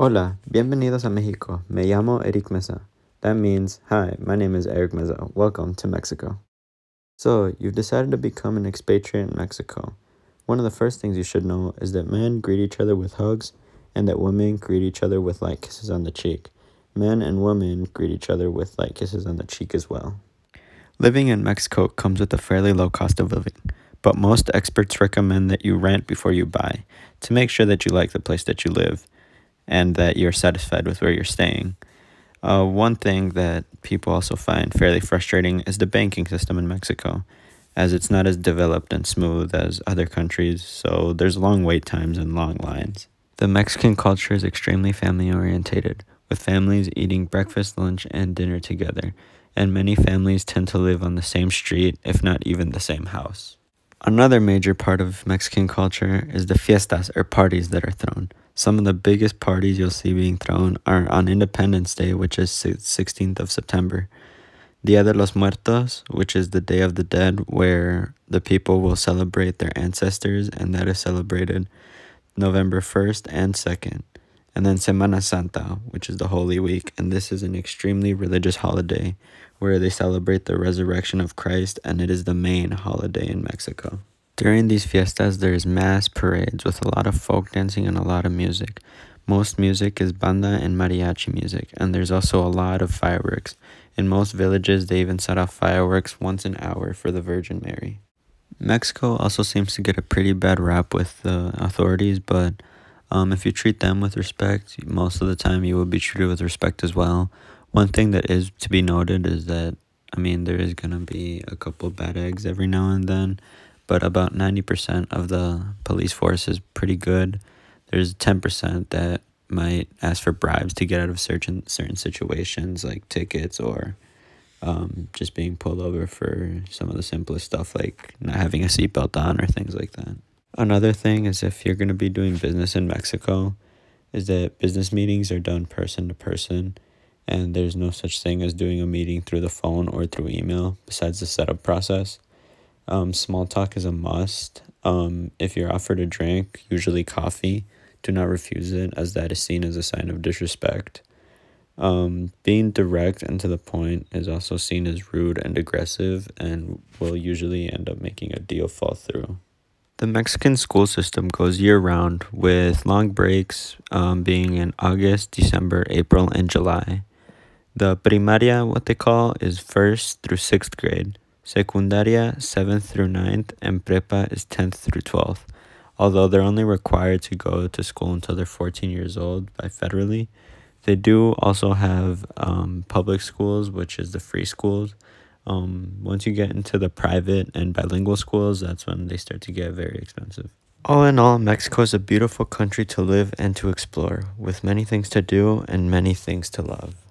Hola, bienvenidos a Mexico. Me llamo Eric Mesa. That means, hi, my name is Eric Mesa. Welcome to Mexico. So, you've decided to become an expatriate in Mexico. One of the first things you should know is that men greet each other with hugs and that women greet each other with light kisses on the cheek. Men and women greet each other with light kisses on the cheek as well. Living in Mexico comes with a fairly low cost of living, but most experts recommend that you rent before you buy to make sure that you like the place that you live and that you're satisfied with where you're staying. Uh, one thing that people also find fairly frustrating is the banking system in Mexico, as it's not as developed and smooth as other countries, so there's long wait times and long lines. The Mexican culture is extremely family orientated, with families eating breakfast, lunch, and dinner together, and many families tend to live on the same street, if not even the same house. Another major part of Mexican culture is the fiestas or parties that are thrown. Some of the biggest parties you'll see being thrown are on Independence Day, which is 16th of September. Dia de los Muertos, which is the Day of the Dead, where the people will celebrate their ancestors, and that is celebrated November 1st and 2nd. And then Semana Santa, which is the Holy Week, and this is an extremely religious holiday where they celebrate the resurrection of Christ, and it is the main holiday in Mexico. During these fiestas, there is mass parades with a lot of folk dancing and a lot of music. Most music is banda and mariachi music, and there's also a lot of fireworks. In most villages, they even set off fireworks once an hour for the Virgin Mary. Mexico also seems to get a pretty bad rap with the authorities, but um, if you treat them with respect, most of the time you will be treated with respect as well. One thing that is to be noted is that, I mean, there is going to be a couple bad eggs every now and then but about 90% of the police force is pretty good. There's 10% that might ask for bribes to get out of certain certain situations like tickets or um, just being pulled over for some of the simplest stuff like not having a seatbelt on or things like that. Another thing is if you're going to be doing business in Mexico, is that business meetings are done person to person, and there's no such thing as doing a meeting through the phone or through email besides the setup process. Um, small talk is a must. Um, if you're offered a drink, usually coffee, do not refuse it, as that is seen as a sign of disrespect. Um, being direct and to the point is also seen as rude and aggressive and will usually end up making a deal fall through. The Mexican school system goes year round, with long breaks um, being in August, December, April, and July. The primaria, what they call, is first through sixth grade. Secundaria 7th through 9th, and prepa is 10th through 12th. Although they're only required to go to school until they're 14 years old by federally, they do also have um, public schools, which is the free schools. Um, once you get into the private and bilingual schools, that's when they start to get very expensive. All in all, Mexico is a beautiful country to live and to explore, with many things to do and many things to love.